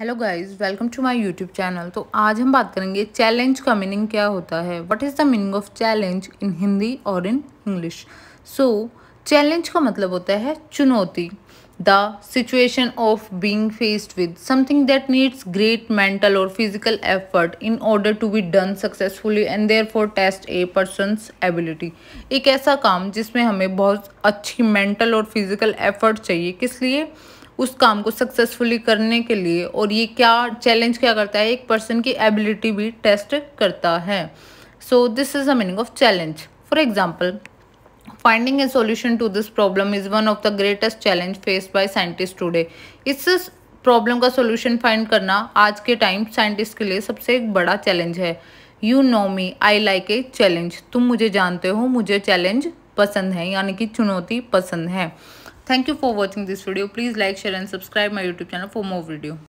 Hello guys welcome to my YouTube channel तो आज हम बात करेंगे चैलेंज का मीनिंग क्या होता है what is the meaning of challenge in Hindi और इन इंग्लिश सो चैलेंज का मतलब होता है चुनौती the situation of being faced with something that needs great mental और physical effort in order to be done successfully and therefore test a person's ability एक ऐसा काम जिसमें हमें बहुत अच्छी मेंटल और फिजिकल एफर्ट चाहिए किस लिए उस काम को सक्सेसफुली करने के लिए और ये क्या चैलेंज क्या करता है एक पर्सन की एबिलिटी भी टेस्ट करता है so this is the meaning of challenge for example finding a solution to this problem is one of the greatest challenge face by scientist today इस प्रॉब्लम का सोल्यूशन फाइंड करना आज के time scientist के लिए सबसे एक बड़ा चैलेंज है you know me I like a challenge तुम मुझे जानते हो मुझे चैलेंज पसंद है यानी कि चुनौती पसंद है Thank you for watching this video. Please like, share and subscribe my YouTube channel for more video.